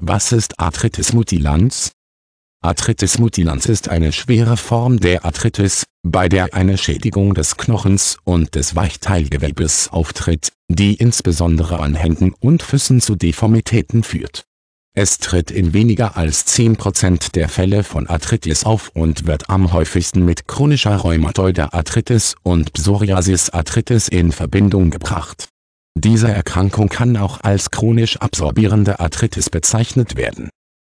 Was ist Arthritis mutilans? Arthritis mutilans ist eine schwere Form der Arthritis, bei der eine Schädigung des Knochens und des Weichteilgewebes auftritt, die insbesondere an Händen und Füßen zu Deformitäten führt. Es tritt in weniger als 10% der Fälle von Arthritis auf und wird am häufigsten mit chronischer Rheumatoider Arthritis und Psoriasis Arthritis in Verbindung gebracht diese Erkrankung kann auch als chronisch absorbierende Arthritis bezeichnet werden.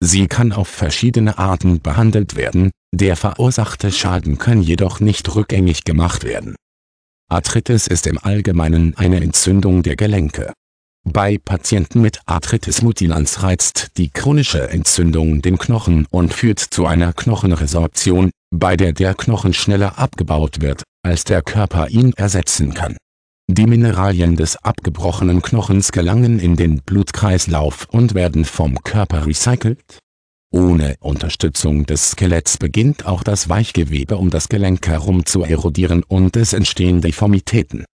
Sie kann auf verschiedene Arten behandelt werden, der verursachte Schaden kann jedoch nicht rückgängig gemacht werden. Arthritis ist im Allgemeinen eine Entzündung der Gelenke. Bei Patienten mit Arthritis mutilans reizt die chronische Entzündung den Knochen und führt zu einer Knochenresorption, bei der der Knochen schneller abgebaut wird, als der Körper ihn ersetzen kann die Mineralien des abgebrochenen Knochens gelangen in den Blutkreislauf und werden vom Körper recycelt. Ohne Unterstützung des Skeletts beginnt auch das Weichgewebe um das Gelenk herum zu erodieren und es entstehen Deformitäten.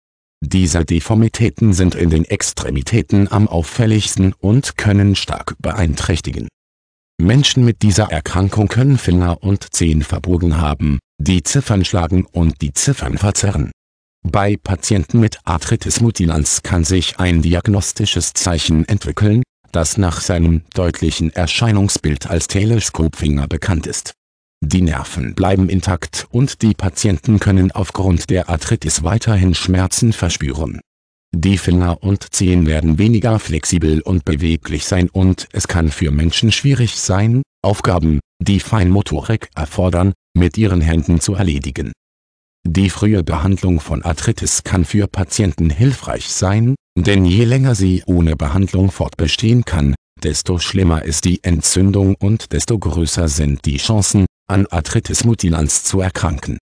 Diese Deformitäten sind in den Extremitäten am auffälligsten und können stark beeinträchtigen. Menschen mit dieser Erkrankung können Finger und Zehen verbogen haben, die Ziffern schlagen und die Ziffern verzerren. Bei Patienten mit Arthritis mutilans kann sich ein diagnostisches Zeichen entwickeln, das nach seinem deutlichen Erscheinungsbild als Teleskopfinger bekannt ist. Die Nerven bleiben intakt und die Patienten können aufgrund der Arthritis weiterhin Schmerzen verspüren. Die Finger und Zehen werden weniger flexibel und beweglich sein und es kann für Menschen schwierig sein, Aufgaben, die Feinmotorik erfordern, mit ihren Händen zu erledigen die frühe Behandlung von Arthritis kann für Patienten hilfreich sein, denn je länger sie ohne Behandlung fortbestehen kann, desto schlimmer ist die Entzündung und desto größer sind die Chancen, an Arthritis mutilans zu erkranken.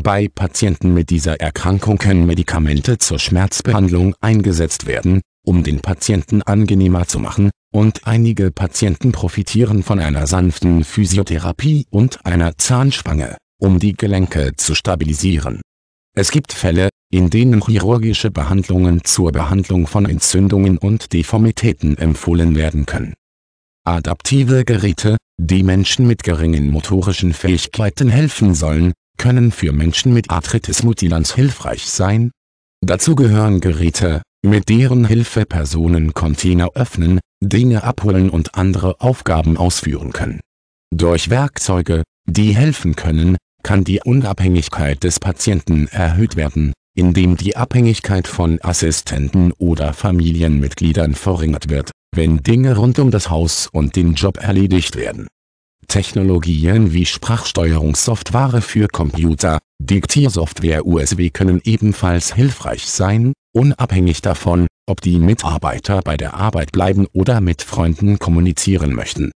Bei Patienten mit dieser Erkrankung können Medikamente zur Schmerzbehandlung eingesetzt werden, um den Patienten angenehmer zu machen, und einige Patienten profitieren von einer sanften Physiotherapie und einer Zahnspange um die Gelenke zu stabilisieren. Es gibt Fälle, in denen chirurgische Behandlungen zur Behandlung von Entzündungen und Deformitäten empfohlen werden können. Adaptive Geräte, die Menschen mit geringen motorischen Fähigkeiten helfen sollen, können für Menschen mit Arthritis mutilans hilfreich sein. Dazu gehören Geräte, mit deren Hilfe Personen Container öffnen, Dinge abholen und andere Aufgaben ausführen können. Durch Werkzeuge, die helfen können, kann die Unabhängigkeit des Patienten erhöht werden, indem die Abhängigkeit von Assistenten oder Familienmitgliedern verringert wird, wenn Dinge rund um das Haus und den Job erledigt werden. Technologien wie Sprachsteuerungssoftware für Computer, Diktiersoftware USB können ebenfalls hilfreich sein, unabhängig davon, ob die Mitarbeiter bei der Arbeit bleiben oder mit Freunden kommunizieren möchten